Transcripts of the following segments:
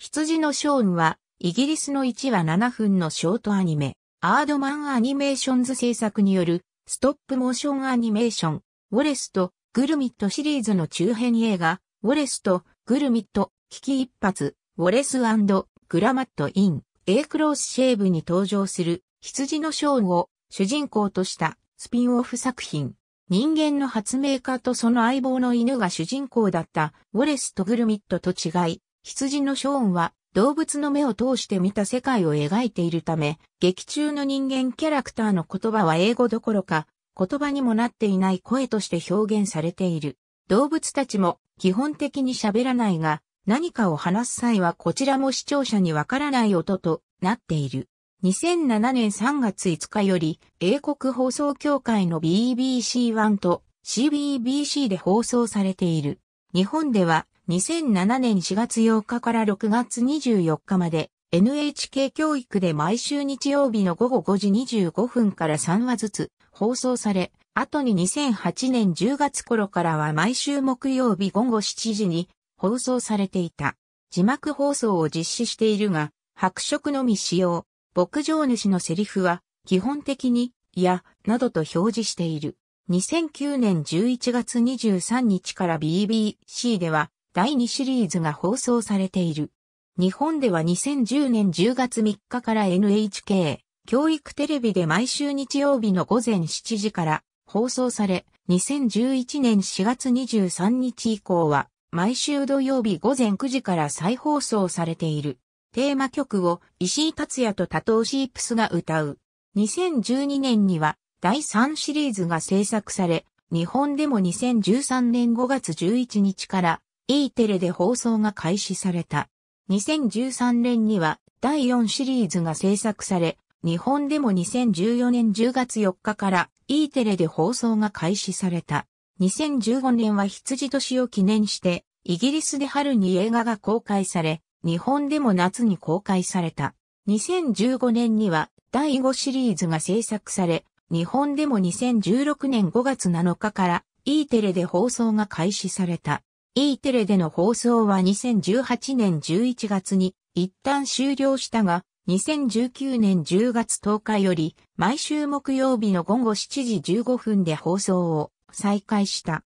羊のショーンは、イギリスの1話7分のショートアニメ、アードマンアニメーションズ制作による、ストップモーションアニメーション、ウォレスとグルミットシリーズの中編映画、ウォレスとグルミット、危機一発、ウォレスグラマットイン、エイクロースシェーブに登場する、羊のショーンを主人公としたスピンオフ作品。人間の発明家とその相棒の犬が主人公だったウォレスとグルミットと違い、羊のショーンは動物の目を通して見た世界を描いているため、劇中の人間キャラクターの言葉は英語どころか、言葉にもなっていない声として表現されている。動物たちも基本的に喋らないが、何かを話す際はこちらも視聴者にわからない音となっている。2007年3月5日より、英国放送協会の BBC1 と CBBC で放送されている。日本では、2007年4月8日から6月24日まで NHK 教育で毎週日曜日の午後5時25分から3話ずつ放送され、後に2008年10月頃からは毎週木曜日午後7時に放送されていた。字幕放送を実施しているが、白色のみ使用、牧場主のセリフは基本的に、いや、などと表示している。2009年11月23日から BBC では、第2シリーズが放送されている。日本では2010年10月3日から NHK 教育テレビで毎週日曜日の午前7時から放送され、2011年4月23日以降は毎週土曜日午前9時から再放送されている。テーマ曲を石井達也と多頭シープスが歌う。2012年には第3シリーズが制作され、日本でも2013年5月11日から E テレで放送が開始された。2013年には第4シリーズが制作され、日本でも2014年10月4日から E テレで放送が開始された。2015年は羊年を記念して、イギリスで春に映画が公開され、日本でも夏に公開された。2015年には第5シリーズが制作され、日本でも2016年5月7日から E テレで放送が開始された。E テレでの放送は2018年11月に一旦終了したが、2019年10月10日より毎週木曜日の午後7時15分で放送を再開した。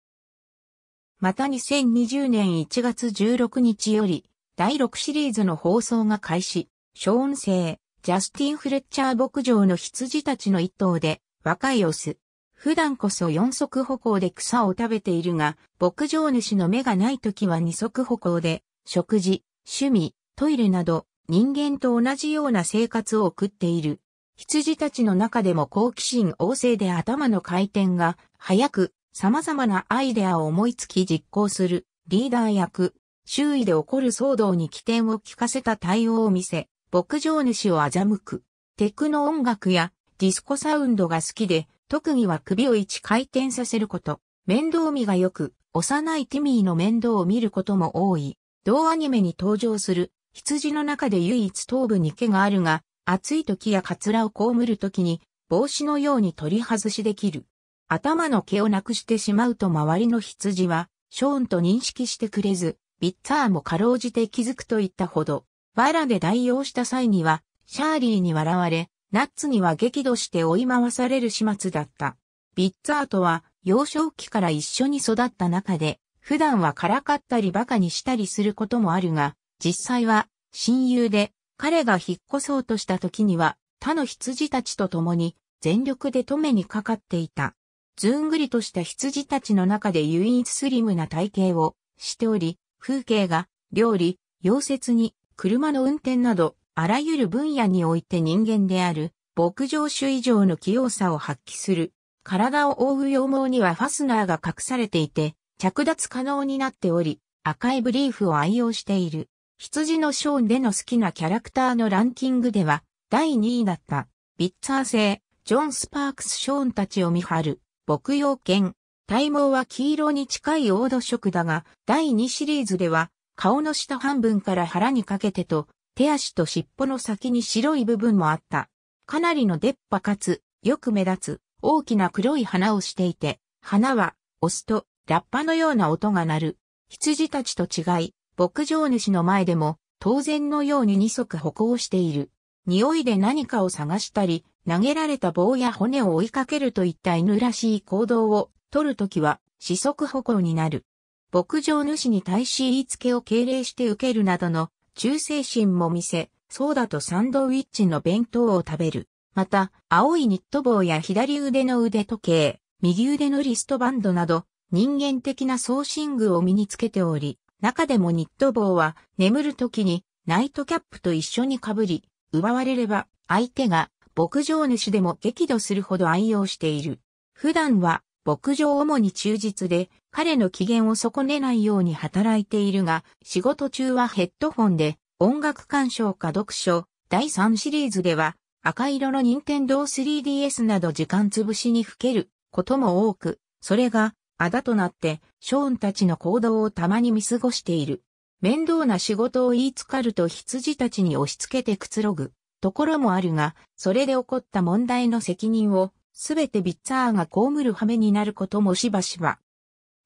また2020年1月16日より第6シリーズの放送が開始、小音声、ジャスティン・フレッチャー牧場の羊たちの一頭で若いオス、普段こそ四足歩行で草を食べているが、牧場主の目がない時は二足歩行で、食事、趣味、トイレなど、人間と同じような生活を送っている。羊たちの中でも好奇心旺盛で頭の回転が早く、様々なアイデアを思いつき実行するリーダー役、周囲で起こる騒動に起点を聞かせた対応を見せ、牧場主を欺く。テクノ音楽やディスコサウンドが好きで、特技は首を一回転させること。面倒見が良く、幼いティミーの面倒を見ることも多い。同アニメに登場する、羊の中で唯一頭部に毛があるが、暑い時やカツラをこむる時に、帽子のように取り外しできる。頭の毛をなくしてしまうと周りの羊は、ショーンと認識してくれず、ビッツァーもかろうじて気づくといったほど、バラで代用した際には、シャーリーに笑われ、ナッツには激怒して追い回される始末だった。ビッツァートは幼少期から一緒に育った中で、普段はからかったり馬鹿にしたりすることもあるが、実際は親友で彼が引っ越そうとした時には他の羊たちと共に全力で止めにかかっていた。ずんぐりとした羊たちの中で唯一スリムな体型をしており、風景が料理、溶接に車の運転などあらゆる分野において人間である、牧場種以上の器用さを発揮する。体を覆う羊毛にはファスナーが隠されていて、着脱可能になっており、赤いブリーフを愛用している。羊のショーンでの好きなキャラクターのランキングでは、第2位だった。ビッツァー製、ジョン・スパークス・ショーンたちを見張る、牧羊犬。体毛は黄色に近い黄土色だが、第2シリーズでは、顔の下半分から腹にかけてと、手足と尻尾の先に白い部分もあった。かなりの出っ歯かつ、よく目立つ、大きな黒い花をしていて、花は、押すと、ラッパのような音が鳴る。羊たちと違い、牧場主の前でも、当然のように二足歩行している。匂いで何かを探したり、投げられた棒や骨を追いかけるといった犬らしい行動を取るときは四足歩行になる。牧場主に対し言いつけを敬礼して受けるなどの忠誠心も見せ、ソーダとサンドウィッチの弁当を食べる。また、青いニット帽や左腕の腕時計、右腕のリストバンドなど、人間的な装身具を身につけており、中でもニット帽は眠る時にナイトキャップと一緒に被り、奪われれば相手が牧場主でも激怒するほど愛用している。普段は牧場主に忠実で、彼の機嫌を損ねないように働いているが、仕事中はヘッドフォンで、音楽鑑賞か読書、第3シリーズでは、赤色の任天堂 3DS など時間つぶしにふけることも多く、それが、あだとなって、ショーンたちの行動をたまに見過ごしている。面倒な仕事を言いつかると羊たちに押し付けてくつろぐところもあるが、それで起こった問題の責任をすべてビッツァーが被る羽目になることもしばしば。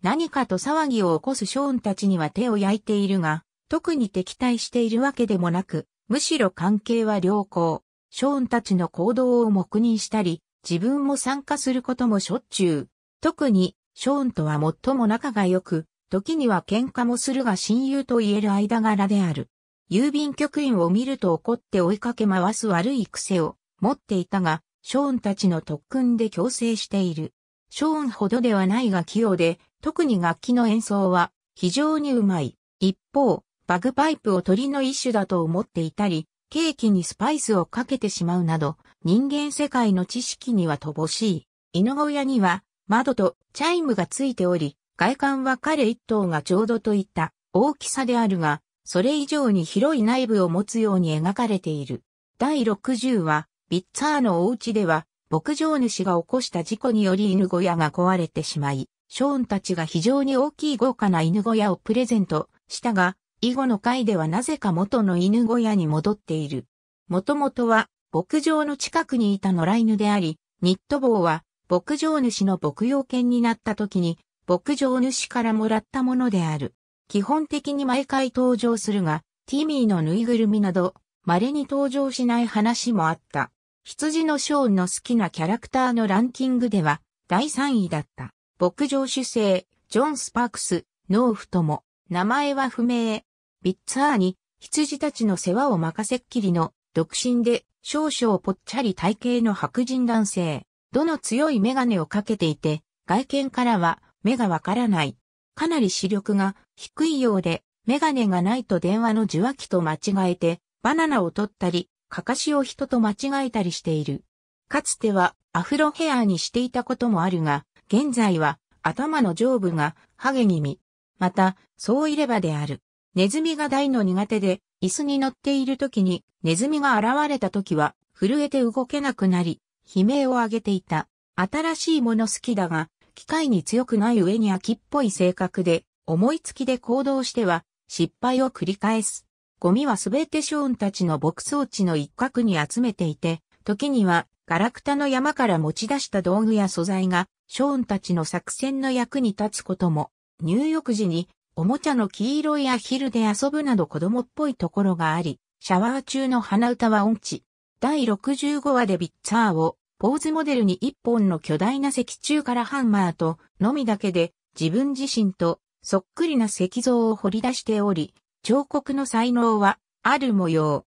何かと騒ぎを起こすショーンたちには手を焼いているが、特に敵対しているわけでもなく、むしろ関係は良好。ショーンたちの行動を黙認したり、自分も参加することもしょっちゅう。特に、ショーンとは最も仲が良く、時には喧嘩もするが親友と言える間柄である。郵便局員を見ると怒って追いかけ回す悪い癖を持っていたが、ショーンたちの特訓で強制している。ショーンほどではないが器用で、特に楽器の演奏は非常にうまい。一方、バグパイプを鳥の一種だと思っていたり、ケーキにスパイスをかけてしまうなど、人間世界の知識には乏しい。犬小屋には窓とチャイムがついており、外観は彼一頭がちょうどといった大きさであるが、それ以上に広い内部を持つように描かれている。第60話、ビッツァーのお家では、牧場主が起こした事故により犬小屋が壊れてしまい、ショーンたちが非常に大きい豪華な犬小屋をプレゼントしたが、以後の回ではなぜか元の犬小屋に戻っている。もともとは牧場の近くにいた野良犬であり、ニット帽は牧場主の牧羊犬になった時に牧場主からもらったものである。基本的に毎回登場するが、ティミーのぬいぐるみなど、稀に登場しない話もあった。羊のショーンの好きなキャラクターのランキングでは第3位だった。牧場主生、ジョン・スパークス、農夫とも、名前は不明。ビッツァーに羊たちの世話を任せっきりの独身で少々ぽっちゃり体型の白人男性。どの強いメガネをかけていて、外見からは目がわからない。かなり視力が低いようで、メガネがないと電話の受話器と間違えて、バナナを取ったり、かかしを人と間違えたりしている。かつてはアフロヘアにしていたこともあるが、現在は頭の上部がハゲ気味。また、そういればである。ネズミが大の苦手で、椅子に乗っている時に、ネズミが現れた時は、震えて動けなくなり、悲鳴を上げていた。新しいもの好きだが、機械に強くない上に飽きっぽい性格で、思いつきで行動しては、失敗を繰り返す。ゴミはすべてショーンたちの牧草地の一角に集めていて、時にはガラクタの山から持ち出した道具や素材が、ショーンたちの作戦の役に立つことも、入浴時におもちゃの黄色いアヒルで遊ぶなど子供っぽいところがあり、シャワー中の鼻歌は音痴。第65話でビッツァーをポーズモデルに一本の巨大な石柱からハンマーとのみだけで自分自身とそっくりな石像を掘り出しており、彫刻の才能はある模様。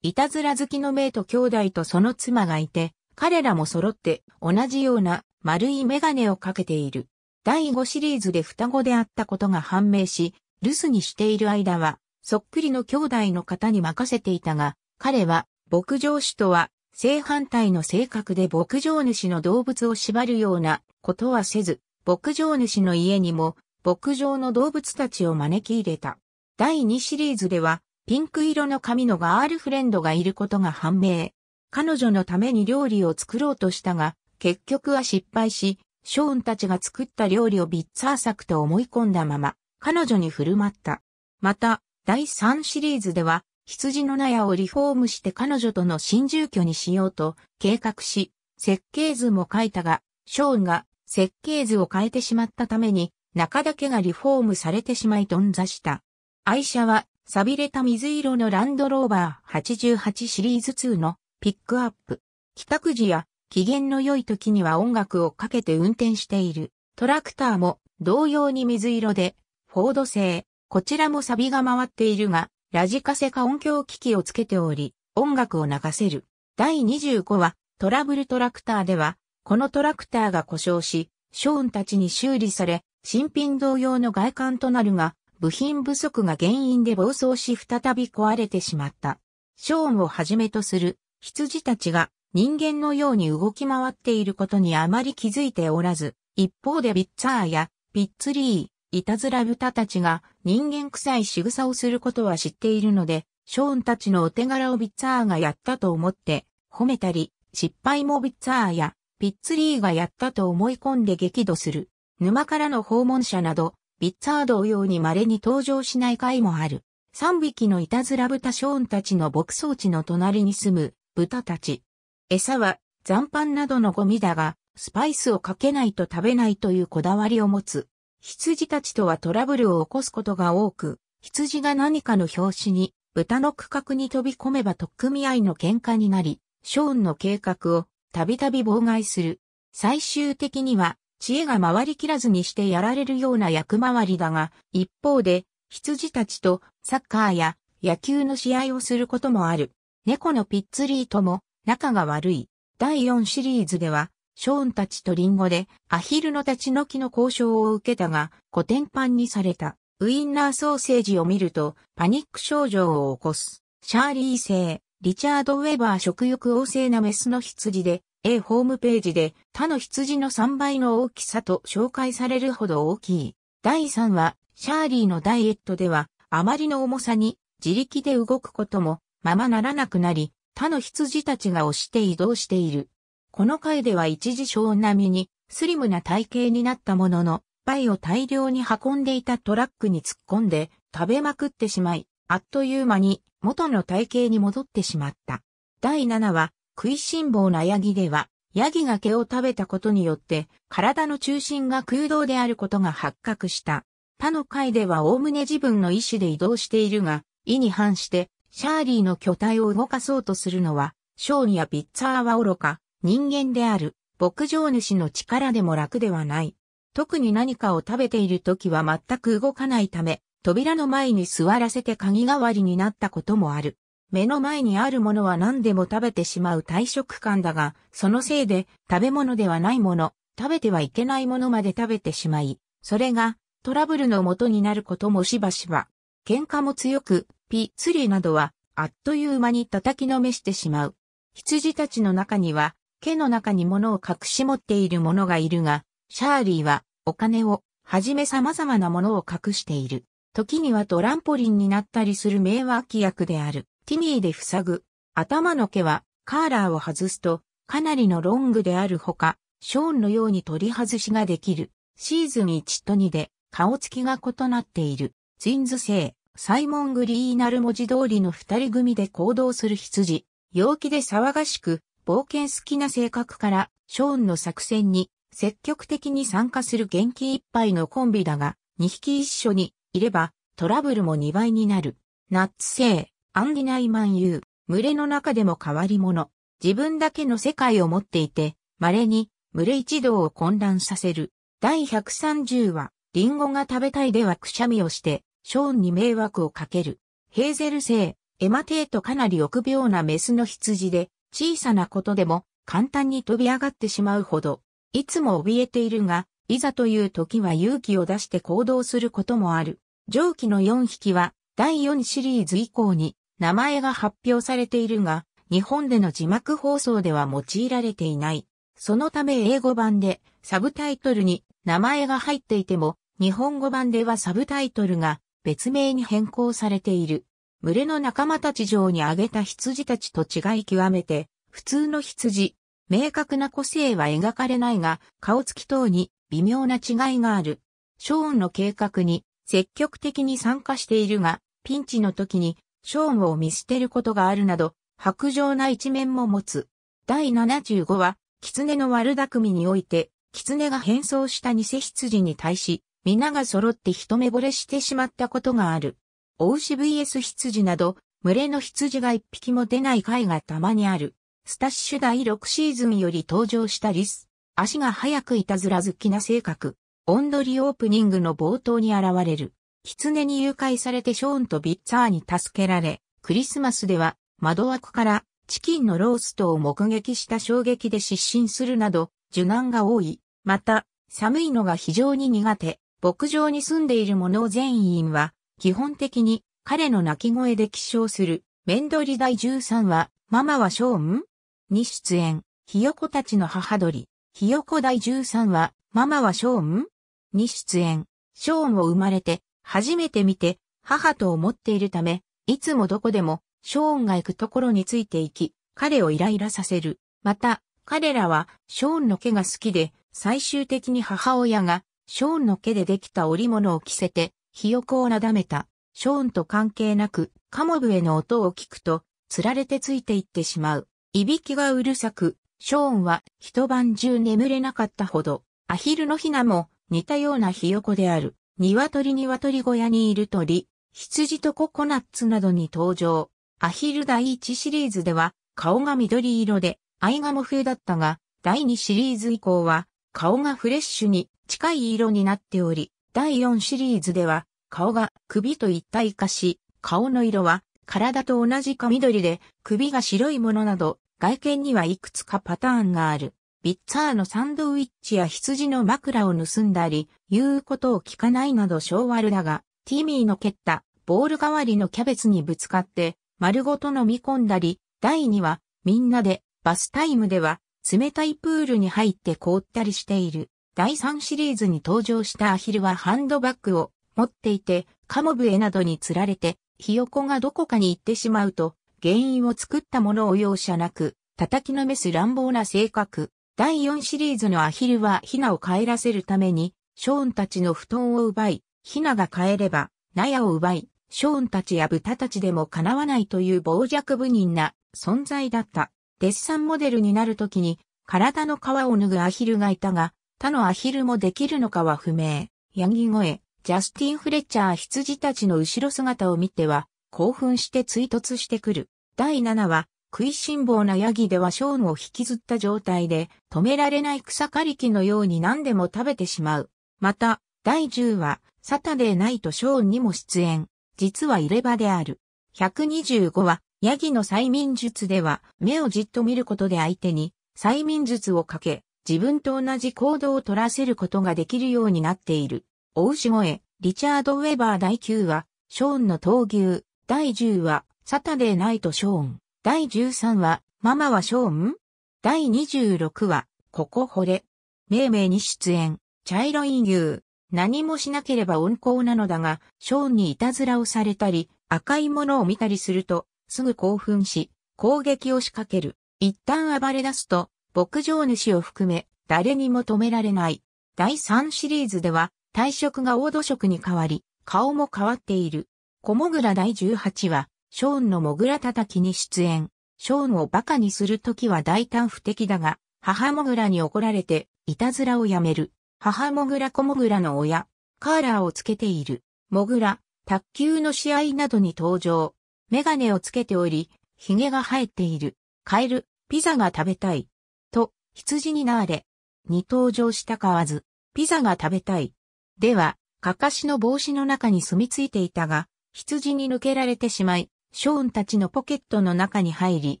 いたずら好きのメイと兄弟とその妻がいて、彼らも揃って同じような丸いメガネをかけている。第5シリーズで双子であったことが判明し、留守にしている間は、そっくりの兄弟の方に任せていたが、彼は牧場主とは正反対の性格で牧場主の動物を縛るようなことはせず、牧場主の家にも牧場の動物たちを招き入れた。第2シリーズでは、ピンク色の髪のガールフレンドがいることが判明。彼女のために料理を作ろうとしたが、結局は失敗し、ショーンたちが作った料理をビッツァー作と思い込んだまま、彼女に振る舞った。また、第3シリーズでは、羊の納屋をリフォームして彼女との新住居にしようと計画し、設計図も書いたが、ショーンが設計図を変えてしまったために、中だけがリフォームされてしまい頓挫した。愛車は、錆びれた水色のランドローバー88シリーズ2のピックアップ。帰宅時や機嫌の良い時には音楽をかけて運転している。トラクターも同様に水色で、フォード製。こちらもサビが回っているが、ラジカセか音響機器をつけており、音楽を流せる。第25話、トラブルトラクターでは、このトラクターが故障し、ショーンたちに修理され、新品同様の外観となるが、部品不足が原因で暴走し再び壊れてしまった。ショーンをはじめとする羊たちが人間のように動き回っていることにあまり気づいておらず、一方でビッツァーやピッツリー、いたずら豚たちが人間臭い仕草をすることは知っているので、ショーンたちのお手柄をビッツァーがやったと思って褒めたり、失敗もビッツァーやピッツリーがやったと思い込んで激怒する。沼からの訪問者など、ビッツァー同様に稀に登場しない回もある。三匹のいたずら豚ショーンたちの牧草地の隣に住む豚たち。餌は残飯などのゴミだが、スパイスをかけないと食べないというこだわりを持つ。羊たちとはトラブルを起こすことが多く、羊が何かの拍子に豚の区画に飛び込めばとっ組み合いの喧嘩になり、ショーンの計画をたびたび妨害する。最終的には知恵が回りきらずにしてやられるような役回りだが、一方で、羊たちとサッカーや野球の試合をすることもある。猫のピッツリーとも仲が悪い。第4シリーズでは、ショーンたちとリンゴでアヒルの立ち退きの交渉を受けたが、古典版にされた。ウインナーソーセージを見るとパニック症状を起こす。シャーリー製、リチャード・ウェバー食欲旺盛なメスの羊で、A ホームページで他の羊の3倍の大きさと紹介されるほど大きい。第3話、シャーリーのダイエットでは、あまりの重さに自力で動くこともままならなくなり、他の羊たちが押して移動している。この回では一時小並みにスリムな体型になったものの、パイを大量に運んでいたトラックに突っ込んで食べまくってしまい、あっという間に元の体型に戻ってしまった。第7話、食いしん坊なヤギでは、ヤギが毛を食べたことによって、体の中心が空洞であることが発覚した。他の回では概ね自分の意思で移動しているが、意に反して、シャーリーの巨体を動かそうとするのは、ショーンやピッツァーは愚か、人間である、牧場主の力でも楽ではない。特に何かを食べている時は全く動かないため、扉の前に座らせて鍵代わりになったこともある。目の前にあるものは何でも食べてしまう退食感だが、そのせいで食べ物ではないもの、食べてはいけないものまで食べてしまい、それがトラブルの元になることもしばしば。喧嘩も強く、ピッツリなどはあっという間に叩きのめしてしまう。羊たちの中には、毛の中に物を隠し持っている者がいるが、シャーリーはお金をはじめ様々なものを隠している。時にはトランポリンになったりする名脇役である。ティニーで塞ぐ。頭の毛はカーラーを外すとかなりのロングであるほか、ショーンのように取り外しができる。シーズン1と2で顔つきが異なっている。ツインズ製、サイモン・グリーナル文字通りの二人組で行動する羊。陽気で騒がしく、冒険好きな性格から、ショーンの作戦に積極的に参加する元気いっぱいのコンビだが、2匹一緒にいればトラブルも2倍になる。ナッツ星。アンディナイ万有、群れの中でも変わり者、自分だけの世界を持っていて、稀に群れ一同を混乱させる。第130話、リンゴが食べたいではくしゃみをして、ショーンに迷惑をかける。ヘーゼル星、エマテーとかなり臆病なメスの羊で、小さなことでも簡単に飛び上がってしまうほど、いつも怯えているが、いざという時は勇気を出して行動することもある。上記の4匹は、第4シリーズ以降に、名前が発表されているが、日本での字幕放送では用いられていない。そのため英語版でサブタイトルに名前が入っていても、日本語版ではサブタイトルが別名に変更されている。群れの仲間たち上に挙げた羊たちと違い極めて、普通の羊。明確な個性は描かれないが、顔つき等に微妙な違いがある。ショーンの計画に積極的に参加しているが、ピンチの時に勝負を見捨てることがあるなど、白状な一面も持つ。第75話、狐の悪巧みにおいて、狐が変装した偽羊に対し、皆が揃って一目惚れしてしまったことがある。お牛 vs 羊など、群れの羊が一匹も出ない回がたまにある。スタッシュ第6シーズンより登場したリス。足が速くいたずら好きな性格。オンドリオープニングの冒頭に現れる。狐に誘拐されてショーンとビッツァーに助けられ、クリスマスでは窓枠からチキンのローストを目撃した衝撃で失神するなど、受難が多い。また、寒いのが非常に苦手。牧場に住んでいる者全員は、基本的に彼の鳴き声で起床する。メンドリ第13話、ママはショーンに出演。ひよこたちの母鳥。ひよこ第13話、ママはショーンに出演。ショーンを生まれて初めて見て、母と思っているため、いつもどこでも、ショーンが行くところについて行き、彼をイライラさせる。また、彼らは、ショーンの毛が好きで、最終的に母親が、ショーンの毛でできた織物を着せて、ひよこをなだめた。ショーンと関係なく、カモブへの音を聞くと、つられてついていってしまう。いびきがうるさく、ショーンは一晩中眠れなかったほど、アヒルのヒナも似たようなひよこである。鶏鶏小屋にいる鳥、羊とココナッツなどに登場。アヒル第1シリーズでは顔が緑色で、アイガモ風だったが、第2シリーズ以降は顔がフレッシュに近い色になっており、第4シリーズでは顔が首と一体化し、顔の色は体と同じか緑で首が白いものなど外見にはいくつかパターンがある。ビッツァーのサンドウィッチや羊の枕を盗んだり、言うことを聞かないなど小悪だが、ティミーの蹴ったボール代わりのキャベツにぶつかって、丸ごと飲み込んだり、第2話、みんなで、バスタイムでは、冷たいプールに入って凍ったりしている。第3シリーズに登場したアヒルはハンドバッグを持っていて、カモブエなどに釣られて、ヒヨコがどこかに行ってしまうと、原因を作ったものを容赦なく、叩きのめす乱暴な性格。第4シリーズのアヒルはヒナを帰らせるために、ショーンたちの布団を奪い、ヒナが帰れば、納屋を奪い、ショーンたちや豚たちでも叶わないという傍若無人な存在だった。デッサンモデルになるときに、体の皮を脱ぐアヒルがいたが、他のアヒルもできるのかは不明。ヤギ声、ジャスティン・フレッチャー羊たちの後ろ姿を見ては、興奮して追突してくる。第7話、食いしん坊なヤギではショーンを引きずった状態で、止められない草刈り機のように何でも食べてしまう。また、第10話、サタデーナイトショーンにも出演。実は入れ歯である。125話、ヤギの催眠術では、目をじっと見ることで相手に、催眠術をかけ、自分と同じ行動を取らせることができるようになっている。お牛声、リチャード・ウェバー第9話、ショーンの闘牛、第10話、サタデーナイト・ショーン。第13話、ママはショーン第26話、ここ惚れ。命名に出演、茶色い牛。何もしなければ温厚なのだが、ショーンにいたずらをされたり、赤いものを見たりすると、すぐ興奮し、攻撃を仕掛ける。一旦暴れ出すと、牧場主を含め、誰にも止められない。第3シリーズでは、退職がー土職に変わり、顔も変わっている。小もぐら第18話、ショーンのモグラ叩きに出演。ショーンを馬鹿にするときは大胆不敵だが、母モグラに怒られて、いたずらをやめる。母モグラ子モグラの親、カーラーをつけている。モグラ、卓球の試合などに登場。メガネをつけており、髭が生えている。カエル、ピザが食べたい。と、羊になれ。に登場したかわず、ピザが食べたい。では、かかしの帽子の中に住み着いていたが、羊に抜けられてしまい、ショーンたちのポケットの中に入り、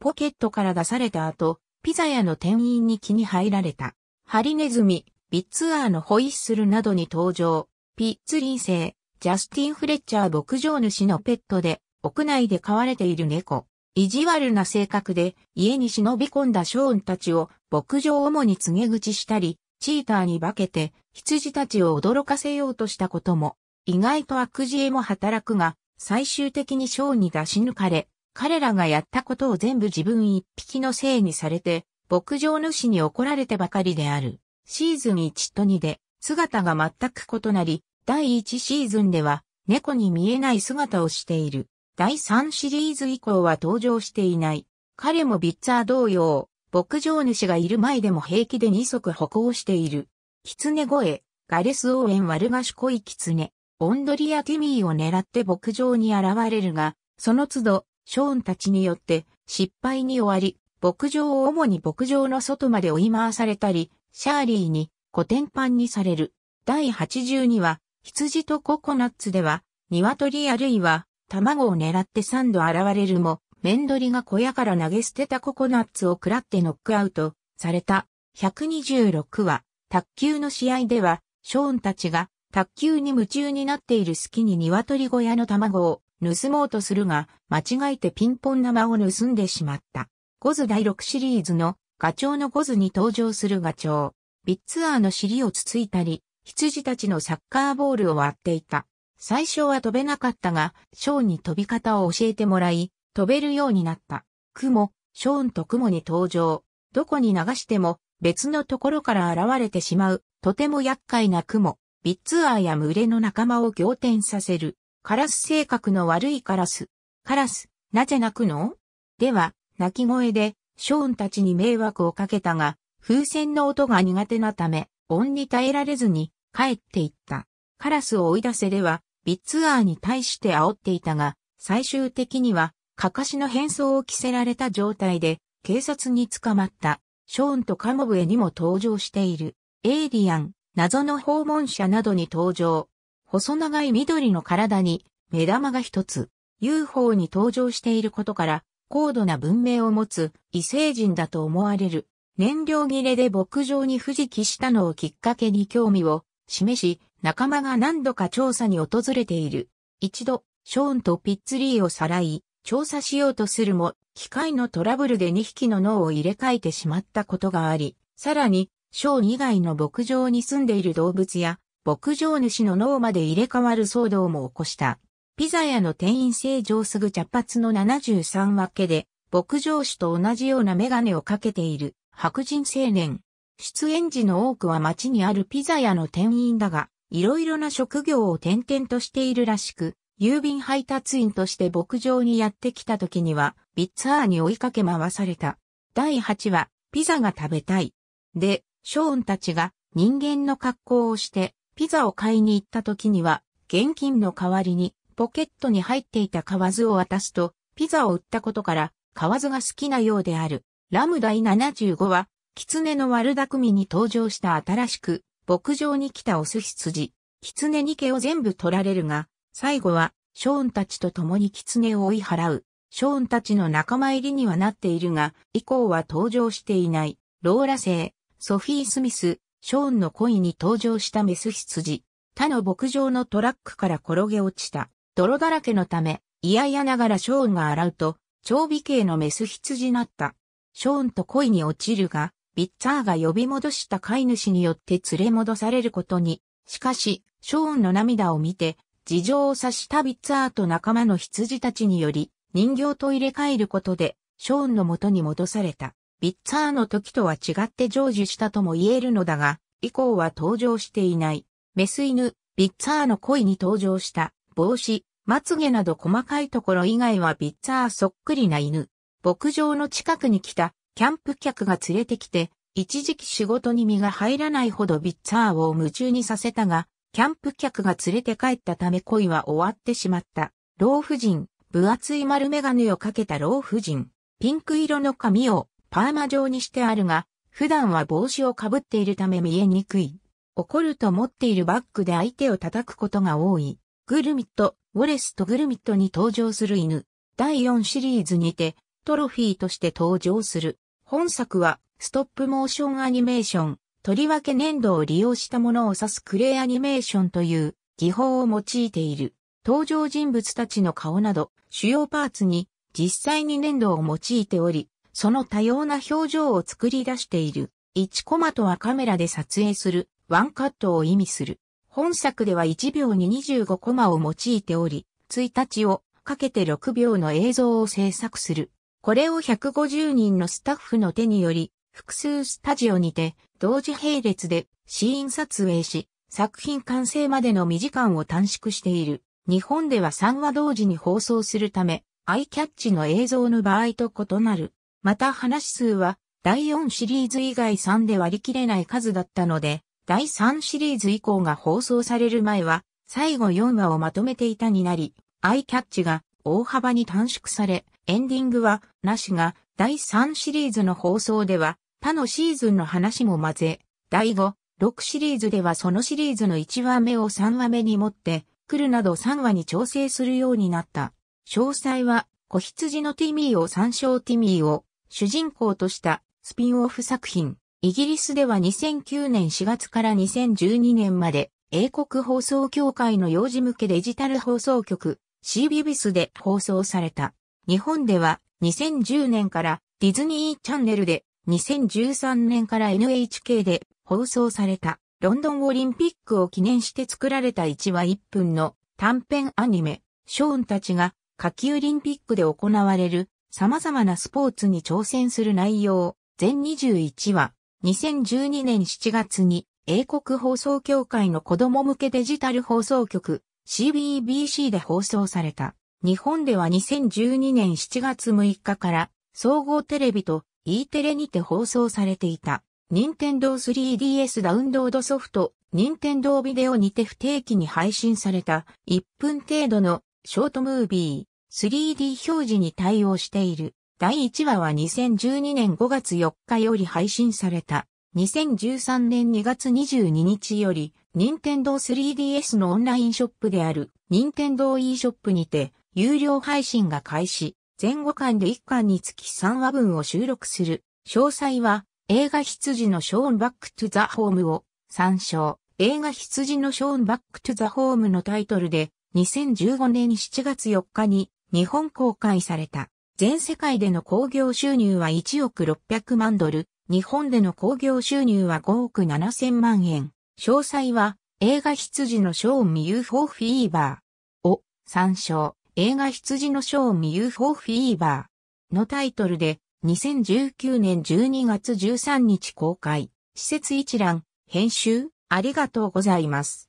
ポケットから出された後、ピザ屋の店員に気に入られた。ハリネズミ、ビッツアーのホイッスルなどに登場。ピッツリン製、ジャスティン・フレッチャー牧場主のペットで、屋内で飼われている猫。意地悪な性格で、家に忍び込んだショーンたちを、牧場主に告げ口したり、チーターに化けて、羊たちを驚かせようとしたことも、意外と悪事へも働くが、最終的にショーに出し抜かれ、彼らがやったことを全部自分一匹のせいにされて、牧場主に怒られてばかりである。シーズン1と2で、姿が全く異なり、第1シーズンでは、猫に見えない姿をしている。第3シリーズ以降は登場していない。彼もビッツァー同様、牧場主がいる前でも平気で二足歩行している。狐声、ガレス応援悪賢い狐。オンドリア・ティミーを狙って牧場に現れるが、その都度、ショーンたちによって失敗に終わり、牧場を主に牧場の外まで追い回されたり、シャーリーにコテンパンにされる。第82話、羊とココナッツでは、鶏あるいは卵を狙って三度現れるも、メンドリが小屋から投げ捨てたココナッツを食らってノックアウトされた。126話、卓球の試合では、ショーンたちが卓球に夢中になっている隙に鶏小屋の卵を盗もうとするが、間違えてピンポン玉を盗んでしまった。ゴズ第6シリーズのガチョウのゴズに登場するガチョウ。ビッツアーの尻をつついたり、羊たちのサッカーボールを割っていた。最初は飛べなかったが、ショーンに飛び方を教えてもらい、飛べるようになった。雲、ショーンと雲に登場。どこに流しても別のところから現れてしまう、とても厄介な雲。ビッツアーや群れの仲間を仰天させる。カラス性格の悪いカラス。カラス、なぜ泣くのでは、泣き声で、ショーンたちに迷惑をかけたが、風船の音が苦手なため、音に耐えられずに、帰っていった。カラスを追い出せでは、ビッツアーに対して煽っていたが、最終的には、カカシの変装を着せられた状態で、警察に捕まった。ショーンとカモブエにも登場している。エイリアン、謎の訪問者などに登場。細長い緑の体に目玉が一つ、UFO に登場していることから、高度な文明を持つ異星人だと思われる。燃料切れで牧場に不時帰したのをきっかけに興味を示し、仲間が何度か調査に訪れている。一度、ショーンとピッツリーをさらい、調査しようとするも、機械のトラブルで2匹の脳を入れ替えてしまったことがあり、さらに、ショー以外の牧場に住んでいる動物や、牧場主の脳まで入れ替わる騒動も起こした。ピザ屋の店員成城すぐ茶髪の73分けで、牧場主と同じようなメガネをかけている白人青年。出演時の多くは街にあるピザ屋の店員だが、いろいろな職業を転々としているらしく、郵便配達員として牧場にやってきた時には、ビッツァーに追いかけ回された。第8話、ピザが食べたい。で、ショーンたちが人間の格好をしてピザを買いに行った時には現金の代わりにポケットに入っていた蛙を渡すとピザを売ったことから蛙が好きなようである。ラムダイ75は狐の悪巧みに登場した新しく牧場に来たオス羊。狐に毛を全部取られるが、最後はショーンたちと共に狐を追い払う。ショーンたちの仲間入りにはなっているが、以降は登場していない。ローラ星。ソフィー・スミス、ショーンの恋に登場したメス羊、他の牧場のトラックから転げ落ちた、泥だらけのため、嫌々ながらショーンが洗うと、長尾形のメス羊なった。ショーンと恋に落ちるが、ビッツァーが呼び戻した飼い主によって連れ戻されることに、しかし、ショーンの涙を見て、事情を察したビッツァーと仲間の羊たちにより、人形と入れ替えることで、ショーンの元に戻された。ビッツァーの時とは違って成就したとも言えるのだが、以降は登場していない。メス犬、ビッツァーの恋に登場した帽子、まつげなど細かいところ以外はビッツァーそっくりな犬。牧場の近くに来たキャンプ客が連れてきて、一時期仕事に身が入らないほどビッツァーを夢中にさせたが、キャンプ客が連れて帰ったため恋は終わってしまった。老婦人、分厚い丸眼鏡をかけた老婦人、ピンク色の髪をパーマ状にしてあるが、普段は帽子をかぶっているため見えにくい。怒ると持っているバッグで相手を叩くことが多い。グルミット、ウォレスとグルミットに登場する犬。第4シリーズにて、トロフィーとして登場する。本作は、ストップモーションアニメーション、とりわけ粘土を利用したものを指すクレイアニメーションという技法を用いている。登場人物たちの顔など主要パーツに実際に粘土を用いており、その多様な表情を作り出している。1コマとはカメラで撮影する、ワンカットを意味する。本作では1秒に25コマを用いており、1日をかけて6秒の映像を制作する。これを150人のスタッフの手により、複数スタジオにて、同時並列でシーン撮影し、作品完成までの2時間を短縮している。日本では3話同時に放送するため、アイキャッチの映像の場合と異なる。また話数は第4シリーズ以外3で割り切れない数だったので、第3シリーズ以降が放送される前は、最後4話をまとめていたになり、アイキャッチが大幅に短縮され、エンディングはなしが、第3シリーズの放送では、他のシーズンの話も混ぜ、第5、6シリーズではそのシリーズの1話目を3話目に持って、来るなど3話に調整するようになった。詳細は、子羊のティミーを参照ティミーを主人公としたスピンオフ作品。イギリスでは2009年4月から2012年まで英国放送協会の幼児向けデジタル放送局 CBBS で放送された。日本では2010年からディズニーチャンネルで2013年から NHK で放送された。ロンドンオリンピックを記念して作られた1話1分の短編アニメ、ショーンたちが下級オリンピックで行われる様々なスポーツに挑戦する内容、全21話、2012年7月に英国放送協会の子供向けデジタル放送局 CBBC で放送された。日本では2012年7月6日から総合テレビと E テレにて放送されていた。任天堂 3DS ダウンロードソフト、任天堂ビデオにて不定期に配信された1分程度のショートムービー。3D 表示に対応している。第1話は2012年5月4日より配信された。2013年2月22日より、任天堂 3DS のオンラインショップである、任天堂 e ショップにて、有料配信が開始。前後間で1巻につき3話分を収録する。詳細は、映画羊のショーンバックトゥザホームを参照。映画羊のショーンバックトゥザホームのタイトルで、2015年7月4日に日本公開された。全世界での興行収入は1億600万ドル、日本での興行収入は5億7000万円。詳細は映画羊のショーミユーフォーフィーバーを参照。映画羊のショーミユーフォーフィーバーのタイトルで2019年12月13日公開。施設一覧、編集、ありがとうございます。